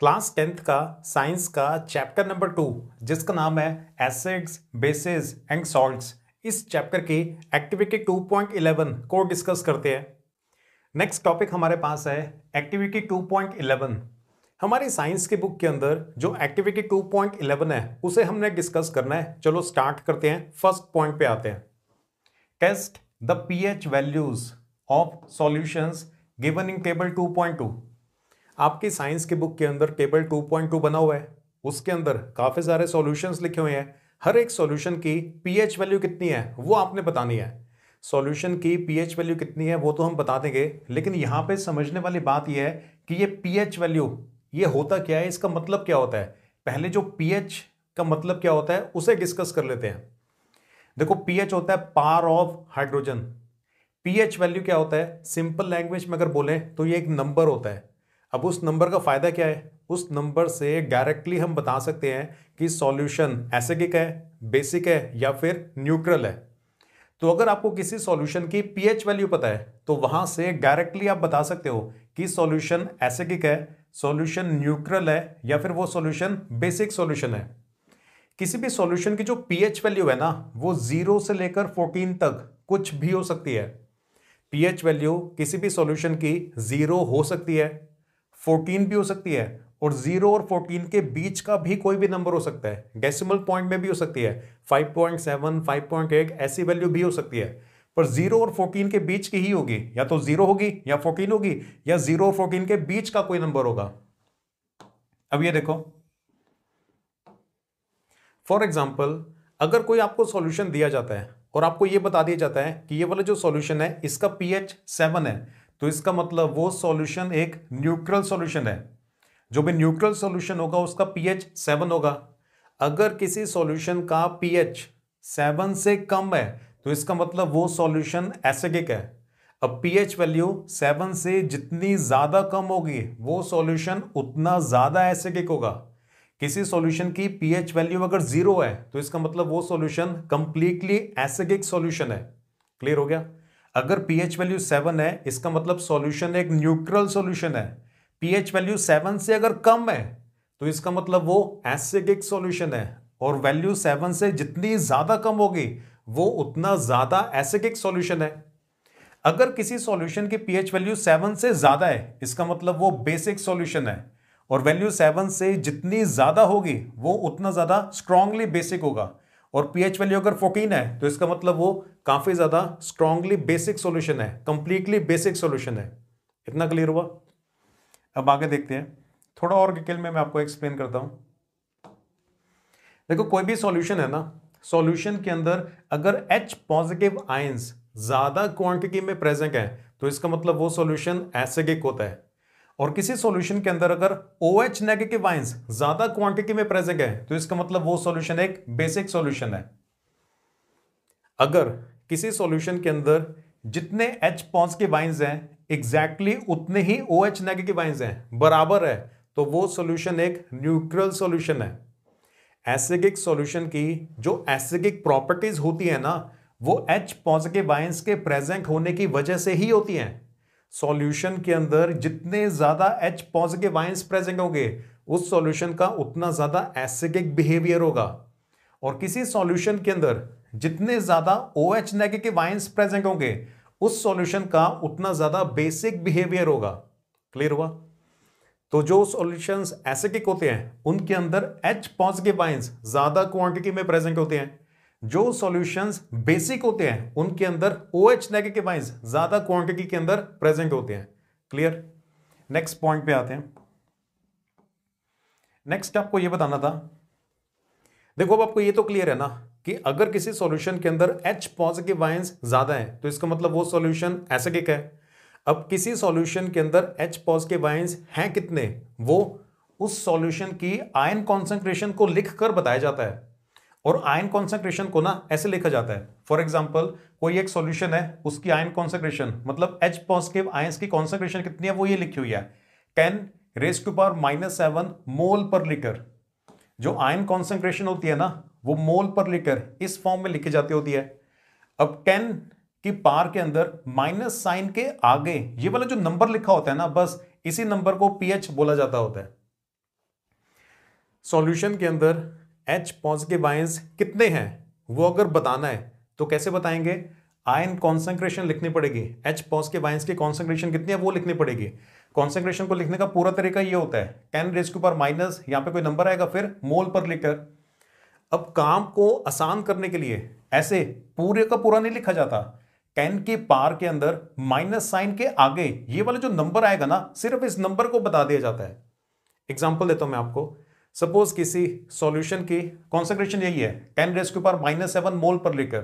Class tenth का science का chapter number two जिसका नाम है एसिड्स बेसिस एंड सॉल्ट्स इस चैप्टर की एक्टिविटी 2.11 को डिस्कस करते हैं नेक्स्ट टॉपिक हमारे पास है एक्टिविटी 2.11 हमारी साइंस की बुक के अंदर जो एक्टिविटी 2.11 है उसे हमने डिस्कस करना है चलो स्टार्ट करते हैं फर्स्ट पॉइंट पे आते हैं test the H values of solutions given in table 2.2 आपकी साइंस की बुक के अंदर टेबल 2.2 बना हुआ है उसके अंदर काफ़ी सारे सॉल्यूशंस लिखे हुए हैं हर एक सॉल्यूशन की पीएच वैल्यू कितनी है वो आपने बतानी है सॉल्यूशन की पीएच वैल्यू कितनी है वो तो हम बता देंगे लेकिन यहाँ पे समझने वाली बात यह है कि ये पीएच वैल्यू ये होता क्या है इसका मतलब क्या होता है पहले जो पीएच का मतलब क्या होता है उसे डिस्कस कर लेते हैं देखो पीएच होता है power of hydrogen PH value क्या होता है सिंपल लैंग्वेज में अगर बोलें तो ये एक नंबर होता है अब उस नंबर का फ़ायदा क्या है उस नंबर से डायरेक्टली हम बता सकते हैं कि सॉल्यूशन एसिडिक है बेसिक है या फिर न्यूट्रल है तो अगर आपको किसी सॉल्यूशन की पीएच वैल्यू पता है तो वहां से डायरेक्टली आप बता सकते हो कि सॉल्यूशन एसिडिक है सॉल्यूशन न्यूट्रल है या फिर वो सॉल्यूशन बेसिक सॉल्यूशन है किसी भी सॉल्यूशन की जो पीएच वैल्यू है ना वो जीरो से लेकर फोर्टीन तक कुछ भी हो सकती है पीएच वैल्यू किसी भी सॉल्यूशन की जीरो हो सकती है फोर्टीन भी हो सकती है और जीरो और फोर्टीन के बीच का भी कोई भी नंबर हो सकता है डेसिमल पॉइंट में भी हो सकती है five five point seven point eight ऐसी वैल्यू भी हो सकती है पर जीरो और फोर्टीन के बीच की ही होगी या तो जीरो होगी या फोर्टीन होगी या जीरो और फोर्टीन के बीच का कोई नंबर होगा अब ये देखो फॉर एग्जाम्पल अगर कोई आपको सोल्यूशन दिया जाता है और आपको यह बता दिया जाता है कि ये वाला जो सोल्यूशन है इसका पीएच सेवन है तो इसका मतलब वो सॉल्यूशन एक न्यूट्रल सॉल्यूशन है जो भी न्यूट्रल सॉल्यूशन होगा उसका पीएच सेवन होगा अगर किसी सॉल्यूशन का पीएच सेवन से कम है तो इसका मतलब वो सॉल्यूशन एसिडिक है अब पीएच वैल्यू सेवन से जितनी ज़्यादा कम होगी वो सॉल्यूशन उतना ज़्यादा एसिडिक होगा किसी सॉल्यूशन की पीएच वैल्यू अगर जीरो है तो इसका मतलब वो सॉल्यूशन कंप्लीटली एसिडिक सॉल्यूशन है क्लियर हो गया अगर पीएच वैल्यू सेवन है इसका मतलब सॉल्यूशन एक न्यूट्रल सॉल्यूशन है पीएच वैल्यू सेवन से अगर कम है तो इसका मतलब वो एसिडिक सॉल्यूशन है और वैल्यू सेवन से जितनी ज़्यादा कम होगी वो उतना ज़्यादा एसिडिक सॉल्यूशन है अगर किसी सॉल्यूशन की पीएच वैल्यू सेवन से ज़्यादा है इसका मतलब वो बेसिक सॉल्यूशन है और वैल्यू सेवन से जितनी ज़्यादा होगी वो उतना ज़्यादा स्ट्रांगली बेसिक होगा और पीएच वैल्यू अगर 14 है तो इसका मतलब वो काफ़ी ज़्यादा स्ट्रांगली बेसिक सॉल्यूशन है कंप्लीटली बेसिक सॉल्यूशन है इतना क्लियर हुआ अब आगे देखते हैं थोड़ा और डिटेल में मैं आपको एक्सप्लेन करता हूं देखो कोई भी सॉल्यूशन है ना सॉल्यूशन के अंदर अगर एच पॉजिटिव आयंस ज़्यादा क्वांटिटी में प्रेजेंट है तो इसका मतलब वो सोल्यूशन एसिडिक होता है और किसी सॉल्यूशन के अंदर अगर ओ एच नेगेटिव आइंस ज्यादा क्वांटिटी में प्रेजेंट है तो इसका मतलब वो सॉल्यूशन एक बेसिक सॉल्यूशन है अगर किसी सॉल्यूशन के अंदर जितने पॉन्स पॉजिटिव आइंस हैं एग्जैक्टली exactly उतने ही ओ एच नेगेटिव आइंस हैं बराबर है तो वो सॉल्यूशन एक न्यूट्रल सॉल्यूशन है एसिडिक सॉल्यूशन की जो एसिडिक प्रॉपर्टीज होती है ना वो एच पॉजिटिव आइंस के प्रेजेंट होने की वजह से ही होती हैं सॉल्यूशन के अंदर जितने ज़्यादा एच पॉजिटिव आइंस प्रेजेंट होंगे उस सॉल्यूशन का उतना ज़्यादा एसिडिक बिहेवियर होगा और किसी सॉल्यूशन के अंदर जितने ज़्यादा O H negative ions present होंगे उस सॉल्यूशन का उतना ज़्यादा बेसिक बिहेवियर होगा क्लियर हुआ तो जो सॉल्यूशंस एसिडिक होते हैं उनके अंदर एच पॉजिटिव आइंस ज़्यादा क्वांटिटी में प्रेजेंट होते हैं जो सॉल्यूशंस बेसिक होते हैं उनके अंदर ओ एच नेगेटिव आइंस ज्यादा क्वांटिटी के अंदर प्रेजेंट होते हैं क्लियर नेक्स्ट पॉइंट पे आते हैं नेक्स्ट आपको यह बताना था देखो अब आपको ये तो क्लियर है ना कि अगर किसी सॉल्यूशन के अंदर H पॉजिटिव आयंस ज्यादा है तो इसका मतलब वो सॉल्यूशन एसिडिक है अब किसी सॉल्यूशन के अंदर H पॉजिटिव आयंस हैं कितने वो उस सॉल्यूशन की आयन कॉन्सेंट्रेशन को लिखकर बताया जाता है और आयन कॉन्सेंट्रेशन को ना ऐसे लिखा जाता है फॉर एग्जाम्पल कोई एक सोल्यूशन है उसकी आयन कॉन्सेंट्रेशन मतलब एच पॉजिटिव आयन की कॉन्सेंट्रेशन कितनी है वो ये लिखी हुई है ten raise to power minus seven mole per litre जो आयन कॉन्सेंट्रेशन होती है ना वो मोल पर लीटर इस फॉर्म में लिखी जाती होती है अब टेन की पार के अंदर माइनस साइन के आगे ये वाला जो नंबर लिखा होता है ना बस इसी नंबर को पीएच बोला जाता होता है सॉल्यूशन के अंदर एच पॉजिटिव आयंस कितने हैं वो अगर बताना है तो कैसे बताएंगे आयन कॉन्सेंट्रेशन लिखनी पड़ेगी एच पॉजिटिव आयंस की कॉन्सेंट्रेशन कितनी है वो लिखनी पड़ेगी कॉन्सेंट्रेशन को लिखने का पूरा तरीका ये होता है टेन रेज के ऊपर माइनस यहाँ पे कोई नंबर आएगा फिर मोल पर लिखकर अब काम को आसान करने के लिए ऐसे पूरे का पूरा नहीं लिखा जाता टेन के पार के अंदर माइनस साइन के आगे ये वाला जो नंबर आएगा ना सिर्फ इस नंबर को बता दिया जाता है एग्जाम्पल देता हूँ मैं आपको सपोज किसी सॉल्यूशन की कॉन्सेंट्रेशन यही है टेन रेस के ऊपर माइनस सेवन मोल पर लेकर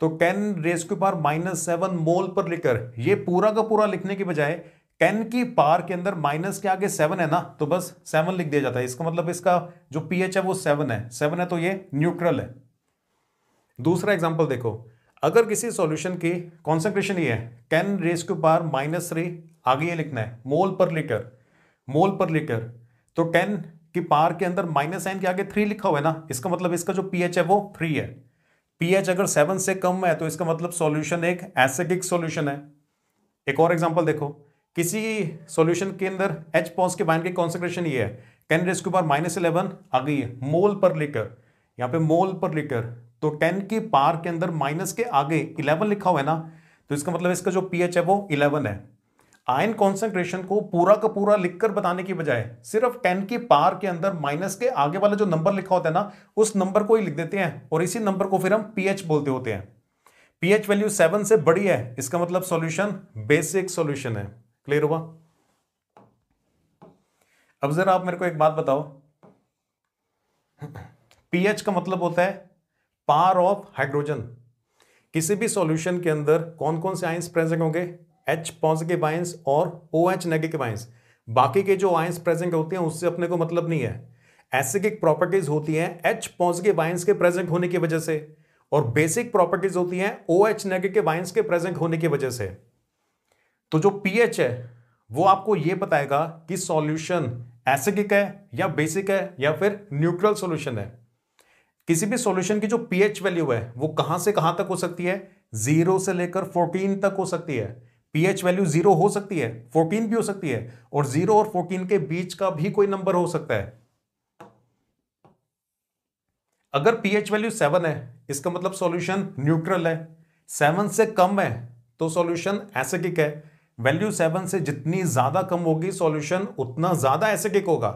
तो टेन रेस के ऊपर माइनस सेवन मोल पर लेकर ये पूरा का पूरा लिखने के बजाय टेन की पार के अंदर माइनस के आगे सेवन है ना तो बस सेवन लिख दिया जाता है इसका मतलब इसका जो पी है वो सेवन है सेवन है तो ये न्यूट्रल है दूसरा एग्जाम्पल देखो अगर किसी सॉल्यूशन की कॉन्सेंट्रेशन ये है टेन रेस के पार माइनस थ्री आगे ये लिखना है मोल पर लेकर मोल पर लेकर तो टेन कि पार के अंदर माइनस साइन के आगे थ्री लिखा हुआ है ना इसका मतलब इसका जो पीएच है वो थ्री है पीएच अगर सेवन से कम है तो इसका मतलब सॉल्यूशन एक एसिडिक सॉल्यूशन है एक और एग्जांपल देखो किसी सॉल्यूशन के अंदर एच पॉज के बाइन की कॉन्सेंट्रेशन ये है टेन रेस के ऊपर माइनस इलेवन आ गई है मोल पर लीटर यहाँ पे मोल पर लीटर तो टेन के पार के अंदर माइनस के आगे इलेवन लिखा हुआ है ना तो इसका मतलब इसका जो पी है वो इलेवन है आयन कॉन्सेंट्रेशन को पूरा का पूरा लिखकर बताने की बजाय सिर्फ 10 के पार के अंदर माइनस के आगे वाला जो नंबर लिखा होता है ना उस नंबर को ही लिख देते हैं और इसी नंबर को फिर हम पीएच बोलते होते हैं पीएच वैल्यू सेवन से बड़ी है इसका मतलब सॉल्यूशन बेसिक सॉल्यूशन है क्लियर हुआ अब जरा आप मेरे को एक बात बताओ पीएच का मतलब होता है पार ऑफ हाइड्रोजन किसी भी सॉल्यूशन के अंदर कौन कौन से आइंस प्रेजेंट होंगे एच पॉजिटिव आयंस और ओ एच नेगेटिव आयंस बाकी के जो आयंस प्रेजेंट होते हैं उससे अपने को मतलब नहीं है एसिडिक प्रॉपर्टीज होती हैं एच पॉजिटिव आयंस के प्रेजेंट होने की वजह से और बेसिक प्रॉपर्टीज होती हैं ओ एच नेगेटिव आयंस के प्रेजेंट होने की वजह से तो जो पीएच है वो आपको ये बताएगा कि सॉल्यूशन एसिडिक है या बेसिक है या फिर न्यूट्रल सॉल्यूशन है किसी भी सॉल्यूशन की जो पीएच वैल्यू है वो कहां से कहां तक हो सकती है जीरो से लेकर फोर्टीन तक हो सकती है पीएच वैल्यू जीरो हो सकती है फोर्टीन भी हो सकती है और जीरो और फोर्टीन के बीच का भी कोई नंबर हो सकता है अगर पीएच वैल्यू सेवन है इसका मतलब सॉल्यूशन न्यूट्रल है सेवन से कम है तो सॉल्यूशन किक है वैल्यू सेवन से जितनी ज्यादा कम होगी सॉल्यूशन उतना ज्यादा ऐसे किक होगा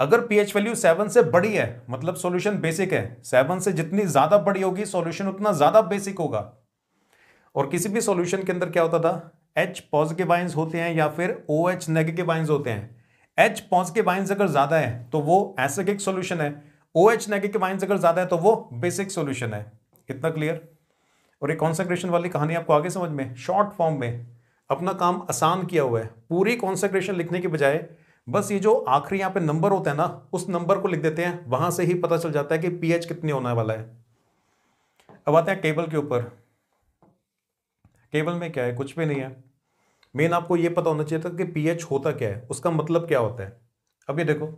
अगर पीएच वैल्यू सेवन से बड़ी है मतलब सॉल्यूशन बेसिक है सेवन से जितनी ज्यादा बड़ी होगी सॉल्यूशन उतना ज्यादा बेसिक होगा और किसी भी सॉल्यूशन के अंदर क्या होता था एच पॉजिटिव आइंस होते हैं या फिर ओ एच नेगेटिव आइंस होते हैं एच पॉजिटिव आइंस अगर ज़्यादा है तो वो एसिडिक सॉल्यूशन है ओ एच नेगेटिव आइंस अगर ज़्यादा है तो वो बेसिक सॉल्यूशन है इतना क्लियर और ये कॉन्सेंट्रेशन वाली कहानी आपको आगे समझ में शॉर्ट फॉर्म में अपना काम आसान किया हुआ है पूरी कॉन्सेंट्रेशन लिखने के बजाय बस ये जो आखिरी यहाँ पे नंबर होता है ना उस नंबर को लिख देते हैं वहां से ही पता चल जाता है कि पीएच कितने होने वाला है अब आते हैं टेबल के ऊपर टेबल में क्या है कुछ भी नहीं है मेन आपको ये पता होना चाहिए था कि पीएच होता क्या है उसका मतलब क्या होता है अब ये देखो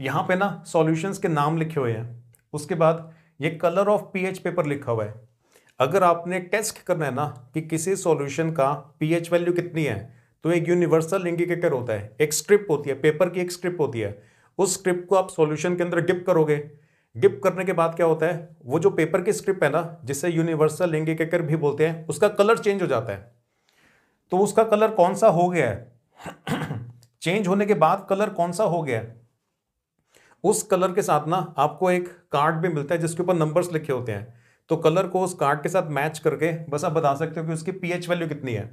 यहाँ पे ना सॉल्यूशंस के नाम लिखे हुए हैं उसके बाद ये कलर ऑफ पीएच पेपर लिखा हुआ है अगर आपने टेस्ट करना है ना कि किसी सॉल्यूशन का पीएच वैल्यू कितनी है तो एक यूनिवर्सल इंडिकेटर होता है एक स्ट्रिप होती है पेपर की एक स्ट्रिप होती है उस स्ट्रिप को आप सॉल्यूशन के अंदर डिप करोगे डिप करने के बाद क्या होता है वो जो पेपर की स्ट्रिप है ना जिसे यूनिवर्सल लिंगिकेकर भी बोलते हैं उसका कलर चेंज हो जाता है तो उसका कलर कौन सा हो गया है चेंज होने के बाद कलर कौन सा हो गया है उस कलर के साथ ना आपको एक कार्ड भी मिलता है जिसके ऊपर नंबर्स लिखे होते हैं तो कलर को उस कार्ड के साथ मैच करके बस आप बता सकते हो कि उसकी पीएच वैल्यू कितनी है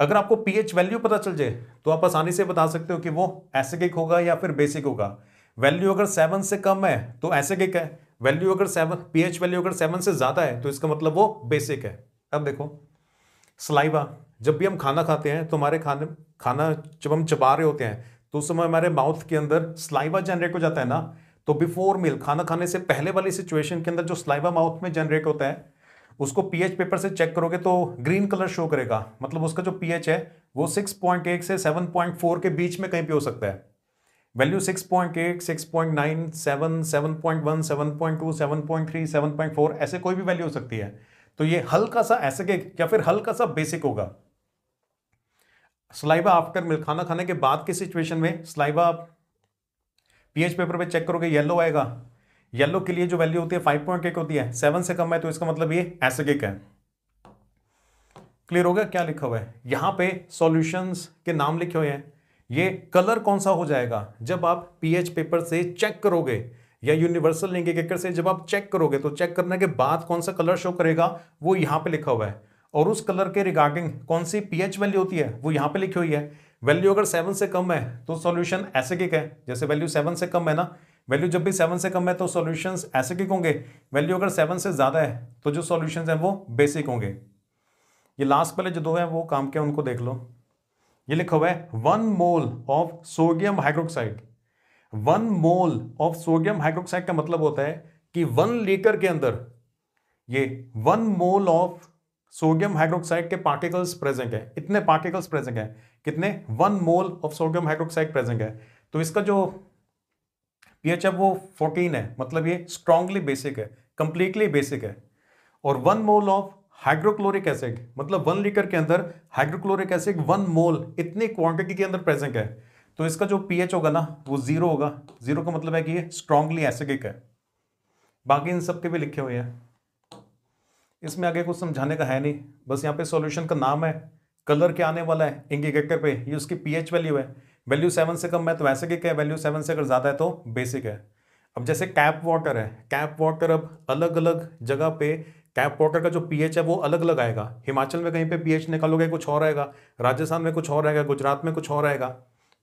अगर आपको पीएच वैल्यू पता चल जाए तो आप आसानी से बता सकते हो कि वो एसिडिक होगा या फिर बेसिक होगा वैल्यू अगर सेवन से कम है तो ऐसे क्या है वैल्यू अगर सेवन पीएच वैल्यू अगर सेवन से ज़्यादा है तो इसका मतलब वो बेसिक है अब देखो सलाइवा जब भी हम खाना खाते हैं तो हमारे खाने खाना जब हम चबा रहे होते हैं तो उस समय हमारे माउथ के अंदर स्लाइवा जनरेट हो जाता है ना तो बिफोर मील खाना खाने से पहले वाली सिचुएशन के अंदर जो स्लाइवा माउथ में जनरेट होता है उसको पीएच पेपर से चेक करोगे तो ग्रीन कलर शो करेगा मतलब उसका जो पीएच है वो 6.1 से 7.4 के बीच में कहीं भी हो सकता है वैल्यू 6.8, 6.9, 7, 7.1, 7.2, ऐसे कोई भी वैल्यू हो सकती है तो ये हल्का सा के या फिर हल्का सा बेसिक होगा स्लाइबा आफ्टर खाना खाने के बाद की सिचुएशन में स्लाइबा आप पीएच पेपर पे चेक करोगे येलो आएगा येलो के लिए जो वैल्यू होती है फाइव पॉइंट एक होती है सेवन से कम है तो इसका मतलब ये के है क्लियर हो गया क्या लिखा हुआ है यहाँ पे सॉल्यूशंस के नाम लिखे हुए हैं ये हम्म। कलर कौन सा हो जाएगा जब आप पीएच पेपर से चेक करोगे या यूनिवर्सल लिंक से जब आप चेक करोगे तो चेक करने के बाद कौन सा कलर शो करेगा वो यहाँ पे लिखा हुआ है और उस कलर के रिगार्डिंग कौन सी पीएच वैल्यू होती है वो यहाँ पे लिखी हुई है वैल्यू अगर सेवन से कम है तो सॉल्यूशन एसिडिक है जैसे वैल्यू सेवन से कम है ना वैल्यू जब भी सेवन से कम है तो सोल्यूशन ऐसे एसिडिक होंगे वैल्यू अगर सेवन से ज़्यादा है तो जो सोल्यूशन हैं वो बेसिक होंगे ये लास्ट वाले जो दो हैं वो काम के उनको देख लो ये लिखा हुआ है one mole of sodium hydroxide one mole of sodium hydroxide का मतलब होता है कि वन लीटर के अंदर ये one mole of sodium hydroxide के पार्टिकल्स प्रेजेंट है इतने पार्टिकल्स प्रेजेंट है कितने one mole of sodium hydroxide present है तो इसका जो पीएच है वो फोर्टीन है मतलब ये स्ट्रांगली बेसिक है कंप्लीटली बेसिक है और one mole of hydrochloric acid मतलब वन लीटर के अंदर हाइड्रोक्लोरिक एसिड वन मोल इतनी क्वांटिटी के अंदर प्रेजेंट है तो इसका जो पीएच होगा ना वो जीरो होगा जीरो का मतलब है कि ये स्ट्रांगली एसिडिक है बाकी इन सब के भी लिखे हुए हैं इसमें आगे कुछ समझाने का है नहीं बस यहाँ पे सॉल्यूशन का नाम है कलर क्या आने वाला है इंडिकेटर पे ये उसकी पीएच वैल्यू है वैल्यू सेवन से कम है तो क्या है वैल्यू सेवन से अगर ज़्यादा है तो बेसिक है अब जैसे कैप वाटर है कैप वाटर अब अलग अलग जगह पे टैप वाटर का जो पीएच है वो अलग अलग आएगा हिमाचल में कहीं पे पीएच निकालोगे कुछ और आएगा राजस्थान में कुछ और आएगा गुजरात में कुछ और आएगा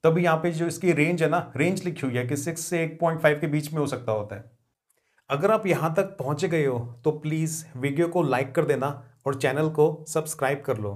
तभी यहाँ पे जो इसकी रेंज है ना रेंज लिखी हुई है कि सिक्स से एक पॉइंट फाइव के बीच में हो सकता होता है अगर आप यहाँ तक पहुँच गए हो तो प्लीज़ वीडियो को लाइक कर देना और चैनल को सब्सक्राइब कर लो